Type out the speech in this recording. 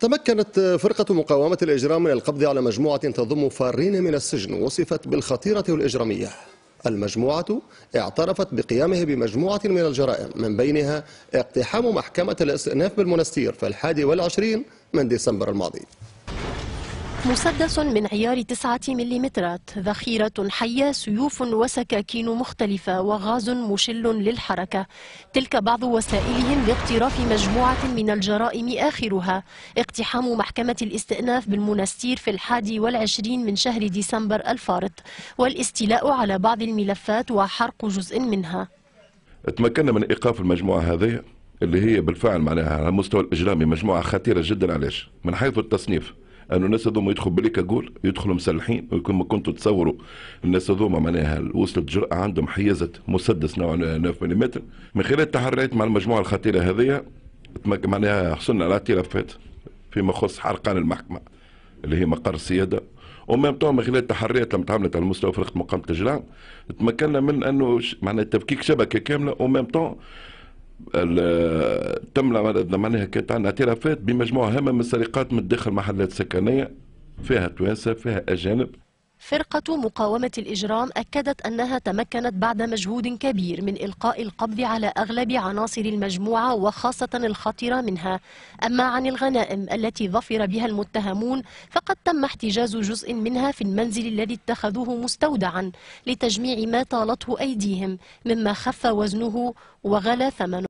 تمكنت فرقة مقاومة الإجرام من القبض على مجموعة تضم فارين من السجن وصفت بالخطيرة والإجرامية المجموعة اعترفت بقيامه بمجموعة من الجرائم من بينها اقتحام محكمة الاستئناف بالمنستير في الحادي والعشرين من ديسمبر الماضي مسدس من عيار تسعة مليمترات ذخيرة حية سيوف وسكاكين مختلفة وغاز مشل للحركة تلك بعض وسائلهم لاقتراف مجموعة من الجرائم آخرها اقتحام محكمة الاستئناف بالمنستير في الحادي والعشرين من شهر ديسمبر الفارط والاستيلاء على بعض الملفات وحرق جزء منها تمكنا من إيقاف المجموعة هذه اللي هي بالفعل معناها على المستوى الإجرامي مجموعة خطيرة جدا علاش من حيث التصنيف انه الناس هذوما يدخلوا بالك اقول يدخلوا مسلحين وكما كنتوا تصوروا الناس هذوما معناها وصلت جرأة عندهم حيازة مسدس نوع 9 ملم من خلال التحريات مع المجموعه الخطيره هذه معناها حصلنا على اعترافات فيما يخص حرقان المحكمه اللي هي مقر السياده ومام تو من خلال التحريات اللي تعملت على مستوى فرقه مقام الجلال تمكنا من انه معناها تفكيك شبكه كامله ومام تو تملى معناها كانت عندنا اعترافات بمجموعه هامه من السرقات من داخل محلات سكنيه فيها توانسه فيها اجانب فرقة مقاومة الإجرام أكدت أنها تمكنت بعد مجهود كبير من إلقاء القبض على أغلب عناصر المجموعة وخاصة الخطرة منها أما عن الغنائم التي ظفر بها المتهمون فقد تم احتجاز جزء منها في المنزل الذي اتخذوه مستودعا لتجميع ما طالته أيديهم مما خف وزنه وغلى ثمنه